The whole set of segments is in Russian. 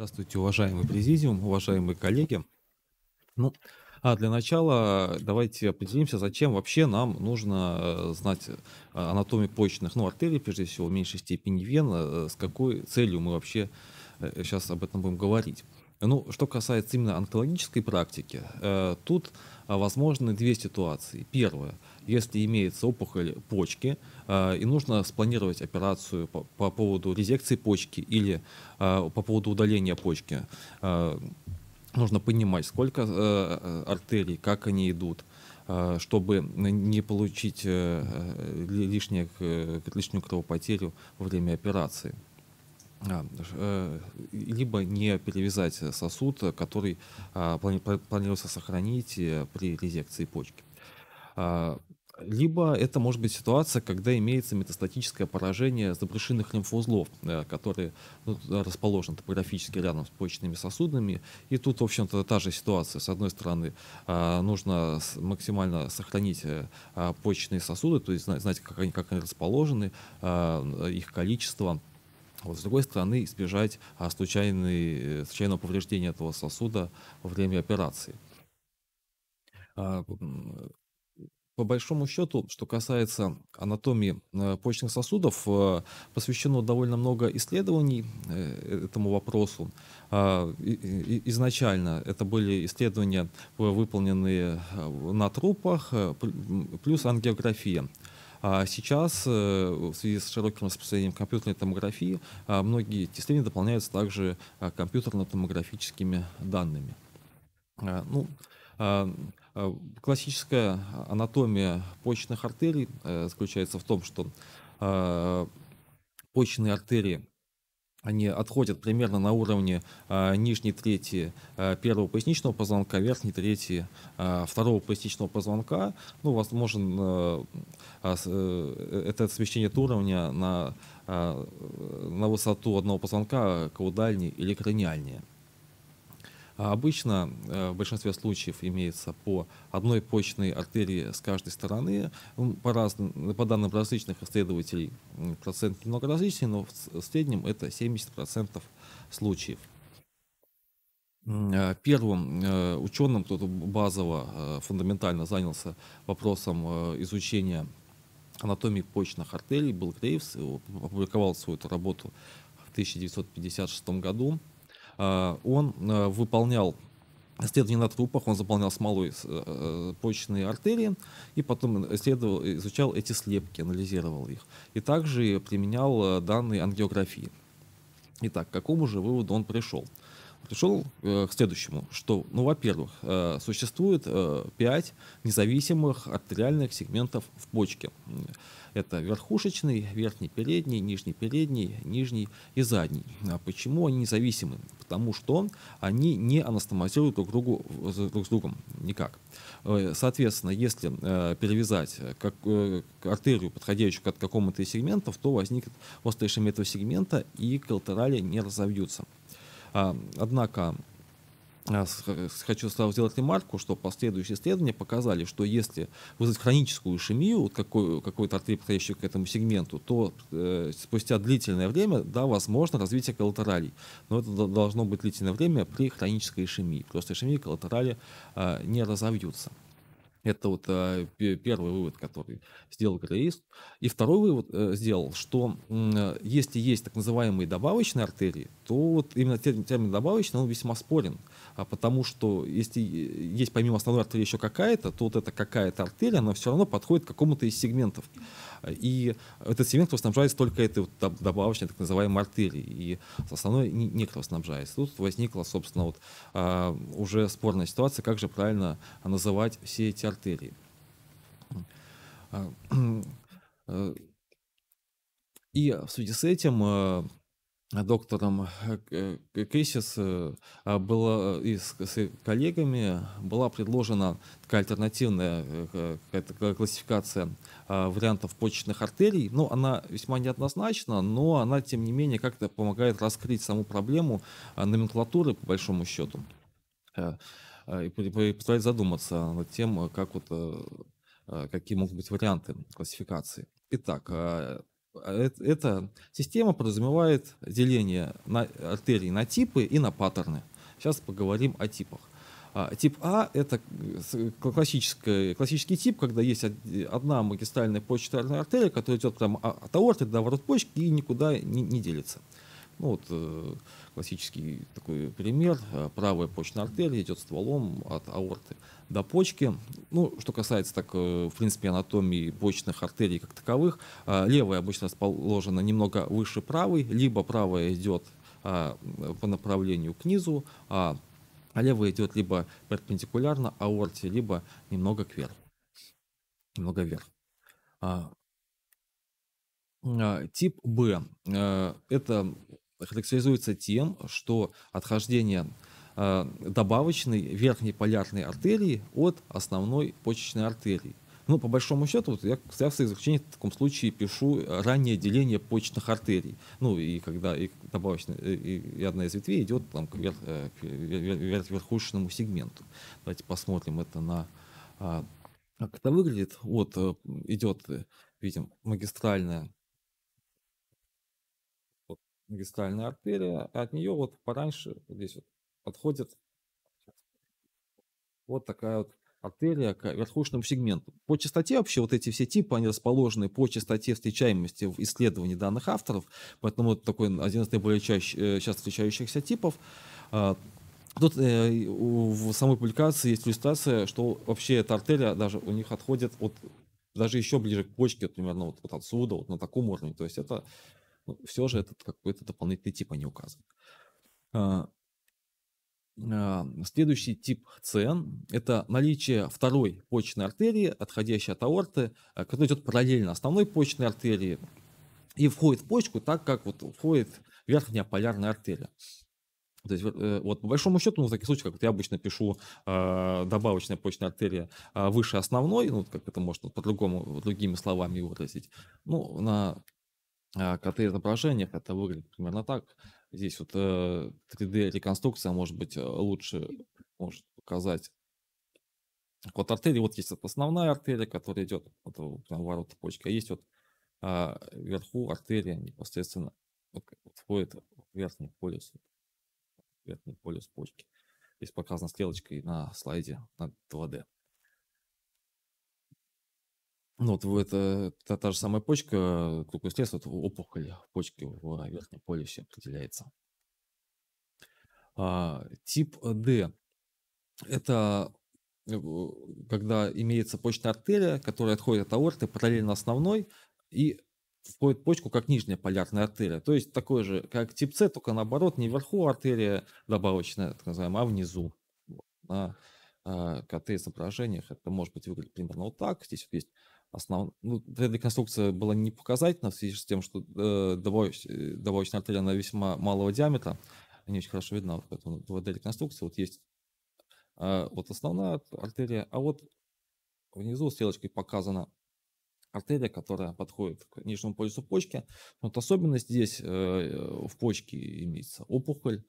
Здравствуйте, уважаемый президиум, уважаемые коллеги. Ну, а для начала давайте определимся, зачем вообще нам нужно э, знать э, анатомию почечных ну, артерий, прежде всего, в меньшей степени вен, э, с какой целью мы вообще сейчас об этом будем говорить. Ну, что касается именно онкологической практики, тут возможны две ситуации. Первое – если имеется опухоль почки, э, и нужно спланировать операцию по, по поводу резекции почки или э, по поводу удаления почки. Э, нужно понимать, сколько артерий, как они идут, чтобы не получить лишнее, лишнюю кровопотерю во время операции. А, либо не перевязать сосуд, который а, планируется сохранить при резекции почки. А, либо это может быть ситуация, когда имеется метастатическое поражение забрышинных лимфоузлов, э, которые ну, расположены топографически рядом с почечными сосудами. И тут, в общем-то, та же ситуация. С одной стороны, а, нужно максимально сохранить э, а, почечные сосуды, то есть знать, как они, как они расположены, а, их количество, вот, с другой стороны, избежать случайный, э, случайного повреждения этого сосуда во время операции. По большому счету, что касается анатомии э, почечных сосудов, э, посвящено довольно много исследований э, этому вопросу. А, изначально это были исследования, выполненные на трупах, плюс ангиография. А сейчас, в связи с широким распространением компьютерной томографии, а, многие исследования дополняются также компьютерно-томографическими данными. А, ну, Э, классическая анатомия почечных артерий э, заключается в том, что э, почечные артерии они отходят примерно на уровне нижней трети первого поясничного позвонка, верхней трети второго поясничного позвонка. Ну, возможно, это смещение уровня на, на высоту одного позвонка каудальнее или краниальнее. А обычно э, в большинстве случаев имеется по одной почной артерии с каждой стороны. По, разным, по данным различных исследователей процент немного различный, но в среднем это 70% случаев. А первым э, ученым, кто базово, э, фундаментально занялся вопросом изучения анатомии почных артерий, был Грейвс, опубликовал свою эту работу в 1956 году. Э, он э, выполнял исследования на трупах, он заполнял смолой э, почечные артерии и потом исследовал, изучал эти слепки, анализировал их. И также применял данные ангиографии. Итак, к какому же выводу он пришел? пришел э, к следующему, что, ну, во-первых, э, существует э, 5 независимых артериальных сегментов в почке. Это верхушечный, верхний передний, нижний передний, нижний и задний. А почему они независимы? Потому что они не анастомозируют друг, другу, друг с другом никак. Э, соответственно, если перевязать как, артерию, подходящую к какому-то из сегментов, то возникнет острый шум этого сегмента и коллатерали не разовьются. А, однако а, хочу сразу сделать ремарку, что последующие исследования показали, что если вызвать хроническую ишемию, вот какой, какой-то артерии, подходящий к этому сегменту, то э, спустя длительное время, да, возможно развитие коллатералей. Но это должно быть длительное время при хронической ишемии. Просто ишемии коллатерали э, не разовьются. Это вот э, первый вывод, который сделал Грейс. И второй вывод э, сделал, что э, если есть так называемые добавочные артерии, то вот именно термин, термин добавочный, он весьма спорен а потому что если э, есть помимо основной артерии еще какая-то, то вот эта какая-то артерия, она все равно подходит к какому-то из сегментов. И этот сегмент снабжается только этой вот добавочной так называемой артерией, и основной не снабжается. Тут возникла, собственно, вот а, уже спорная ситуация, как же правильно называть все эти артерии. А, э, и в связи с этим э, а доктором э, Кэсис э, а была э, и с, с коллегами была предложена такая альтернативная классификация а, вариантов почечных артерий. Ну, она весьма неоднозначна, но она, тем не менее, как-то помогает раскрыть саму проблему номенклатуры, по большому счету, и позволяет задуматься над тем, как вот, какие могут быть варианты классификации. Итак, а эта система подразумевает деление на артерий на типы и на паттерны. Сейчас поговорим о типах. А, тип А – это э, э, классический, классический тип, когда есть э, одна магистральная почечная артерия, которая идет прямо от аорты до ворот почки и никуда не, не делится. Ну, вот э, классический такой пример. Э, правая почная артерия идет стволом от аорты до почки. Ну, что касается, так, э, в принципе, анатомии почных артерий как таковых, э, левая обычно расположена немного выше правой, либо правая идет э, а, по направлению к низу, а левая идет либо перпендикулярно аорте, либо немного кверх немного вверх. А, а, тип Б э, – это характеризуется тем, что отхождение а, добавочной верхней полярной артерии от основной почечной артерии. Ну, по большому счету, вот я в изучении в таком случае пишу раннее деление почечных артерий. Ну, и когда и добавочная, и, и одна из ветвей идет там, к, вер, э, к вер, верхушечному сегменту. Давайте посмотрим это на... А, как это выглядит? Вот э, идет, э, видим, магистральная дигестальная артерия, а от нее вот пораньше вот здесь вот подходит вот такая вот артерия к верхушному сегменту. По частоте вообще вот эти все типы, они расположены по частоте встречаемости в исследовании данных авторов, поэтому это такой один из наиболее чаще, сейчас э, встречающихся типов. А, тут э, в самой публикации есть иллюстрация, что вообще эта артерия даже у них отходит от даже еще ближе к почке, примерно ну вот, вот отсюда, вот на таком уровне. То есть это но ну, все же этот какой-то дополнительный тип они указывают а, а, Следующий тип цен – это наличие второй почечной артерии, отходящей от аорты, а, которая идет параллельно основной почечной артерии и входит в почку так, как вот входит верхняя полярная артерия. То есть, э, вот, по большому счету, ну, в таких случаях, как вот я обычно пишу э, добавочная почечная артерия э, выше основной, ну, как это можно по-другому, другими словами выразить, ну, на а, коты изображениях это выглядит примерно так. Здесь вот 3D-реконструкция, э, может быть, э, лучше может показать. Вот артерия, вот есть основная артерия, которая идет, вот прям ворота почка, есть вот а, вверху артерия непосредственно вот, вот входит в верхний полюс, верхний полюс почки. Здесь показана стрелочкой на слайде на 2D. Ну, вот в это, та, же самая почка, только средство вот опухоль почки в верхнем полюсе определяется. А, тип D – это э, когда имеется почечная артерия, которая отходит от аорты параллельно основной и входит в почку как нижняя полярная артерия. То есть такой же, как тип С, только наоборот, не вверху артерия добавочная, так называемая, а внизу. На а, КТ-изображениях а, это может быть выглядит примерно вот так. Здесь вот есть основ... ну, реконструкция была не показательна в связи с тем, что э, э добавочная артерия, она весьма малого диаметра, не очень хорошо видна, вот поэтому 2D-реконструкция, вот есть э, вот основная артерия, а вот внизу стрелочкой показана артерия, которая подходит к нижнему полюсу почки. Вот особенность здесь э, в почке имеется опухоль,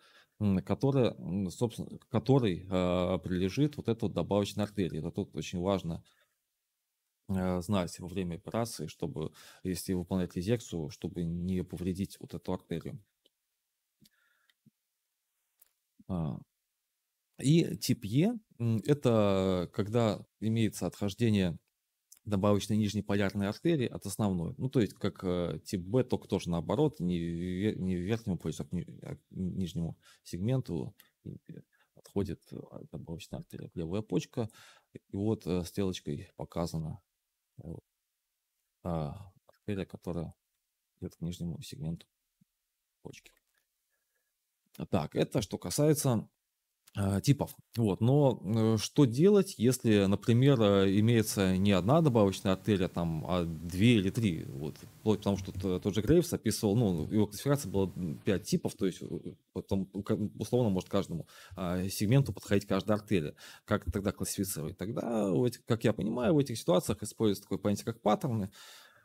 которая, собственно, которой э, прилежит вот эта вот добавочная артерия. Это тут очень важно Э, знать во время операции, чтобы, если выполнять резекцию, чтобы не повредить вот эту артерию. А. И тип Е – это когда имеется отхождение добавочной нижней полярной артерии от основной. Ну, то есть, как э, тип Б, только тоже наоборот, не, верхнему поясу, а, а к нижнему сегменту отходит э, добавочная артерия. Левая почка, и вот стрелочкой показано а, артерия, которая идет к нижнему сегменту почки. Так, это что касается Э, типов. Вот. Но э, что делать, если, например, э, имеется не одна добавочная артерия, а там, а две или три? Вот. Вплоть потому что тот же Грейвс описывал, ну, его классификация была пять типов, то есть потом, условно может каждому сегменту подходить каждая артерия. Как тогда классифицировать? Тогда, как я понимаю, в этих ситуациях используется такое понятие, как паттерны.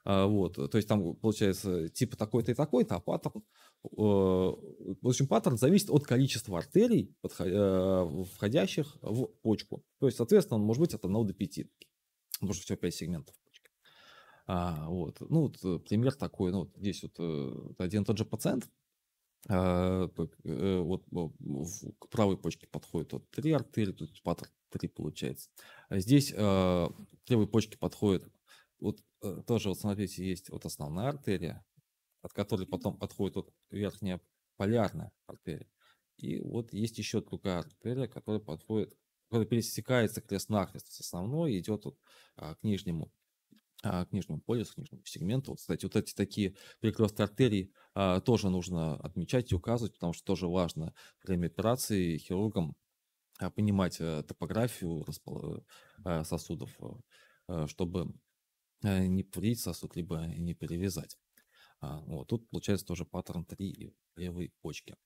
Вот, то есть там получается типа такой-то и такой-то, а паттерн Э, в общем, паттерн зависит от количества артерий, э, входящих в почку. То есть, соответственно, он может быть от 1 до 5. Потому что всего 5 сегментов почки. А, вот. Ну, вот э, пример такой. Ну, вот здесь вот один и тот же пациент. А, вот к правой почке подходит вот 3 артерии, тут паттерн 3 получается. А здесь а, к левой почке подходит вот тоже, вот смотрите, есть вот основная артерия, от которой потом подходит вот верхняя полярная артерия. И вот есть еще другая артерия, которая подходит, которая пересекается крест-накрест с основной идет вот, а, к нижнему а, к нижнему полюсу, к нижнему сегменту. Вот, кстати, вот эти такие перекрестки артерий а, тоже нужно отмечать и указывать, потому что тоже важно время операции хирургам а, понимать а, топографию распол... а, сосудов, а, чтобы не повредить сосуд, либо не перевязать. А, вот, тут получается тоже паттерн 3 левой почки.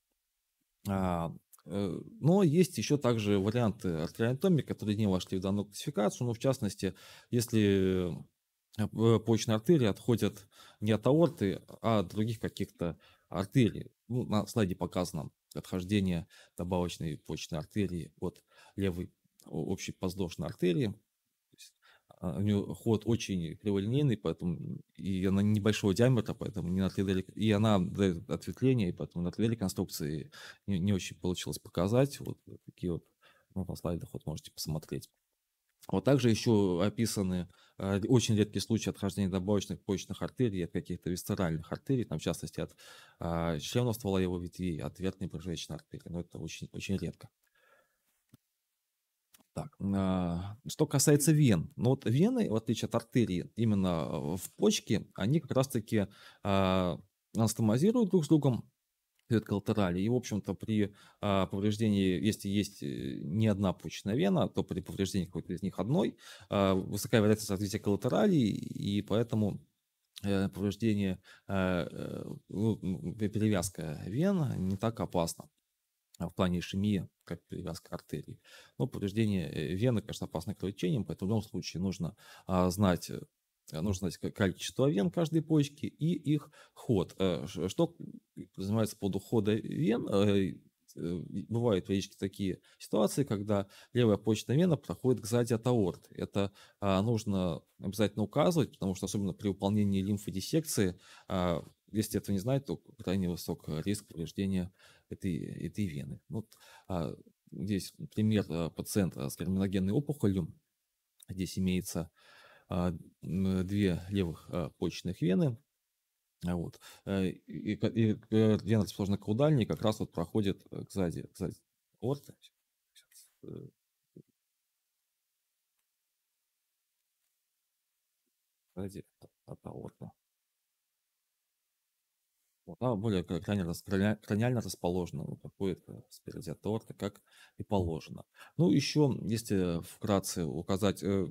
А, э, но есть еще также варианты артериотомии, которые не вошли в данную классификацию. Ну, в частности, если э, э, почечные артерии отходят не от аорты, а от других каких-то артерий. Ну, на слайде показано отхождение добавочной почечной артерии от левой общей подвздошной артерии. А, у нее ход очень криволинейный, поэтому и она небольшого диаметра, поэтому не на 3D, и она дает ответвление, и поэтому на 3D реконструкции не, не очень получилось показать. Вот э, такие вот ну, на слайдах вот можете посмотреть. Вот также еще описаны а, очень редкие случаи отхождения добавочных почечных артерий от каких-то висцеральных артерий, там, в частности, от э, членов ствола его ветвей, от верхней прыжечной артерии. Но это очень, очень редко. Так, а, что касается вен, ну вот вены, в отличие от артерии, именно э, в почке, они как раз-таки а, анастомозируют друг с другом, идет коллатерали. И, в общем-то, при а, повреждении, если есть э, не одна почечная вена, то при повреждении какой-то из них одной высокая вероятность развития коллатерали, и поэтому э, повреждение, перевязка вен не так опасно. А, в плане ишемии, как привязка артерии. Но ну, повреждение э, вены, конечно, опасно кровотечением, поэтому в любом случае нужно а, знать э, нужно знать количество вен каждой почки и их ход. Э, что занимается под ухода вен, бывают периодически такие ситуации, когда левая почечная вена проходит сзади от аорты. Это а, нужно обязательно указывать, потому что особенно при выполнении лимфодиссекции если этого не знать, то крайне высок риск повреждения этой, этой вены. Вот а, здесь пример пациента с криминогенной опухолью. Здесь имеется а, две левых а, почечных вены, вот. И, и, и вена расположена каудальнее, как раз вот проходит к сзади, к сзади орта. Сзади от аорта да, более краниально, краниально расположена, ну, проходит спереди от аорты, как и положено. Ну, еще, если э, вкратце указать э,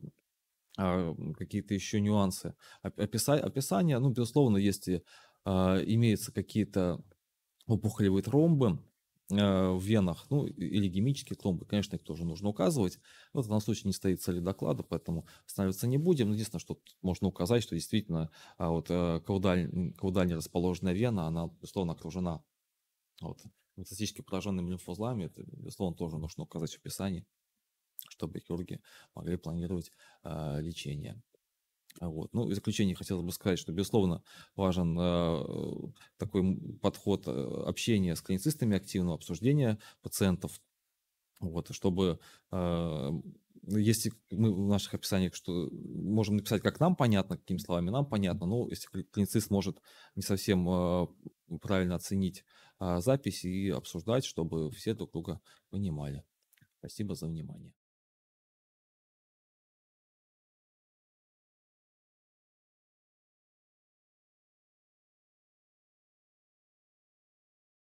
а, какие-то еще нюансы описания, ну, безусловно, если э, а, имеются какие-то опухолевые тромбы, Э, в венах, ну или гемические тромбы, конечно, их тоже нужно указывать. Но в данном случае не стоит цели доклада, поэтому становиться не будем. Ну, единственное, что можно указать, что действительно а, вот э, каудаль, каудальне расположенная вена, она, безусловно, окружена вот, метастатически пораженными лимфоузлами. Это, безусловно, тоже нужно указать в описании, чтобы хирурги могли планировать э, лечение. А вот. Ну, в заключение хотелось бы сказать, что, безусловно, важен э, такой подход э, общения с клиницистами, активного обсуждения пациентов, вот, чтобы э, если мы в наших описаниях, что можем написать, как нам понятно, какими словами нам понятно, но если клиницист может не совсем э, правильно оценить э, запись и обсуждать, чтобы все друг друга понимали. Спасибо за внимание.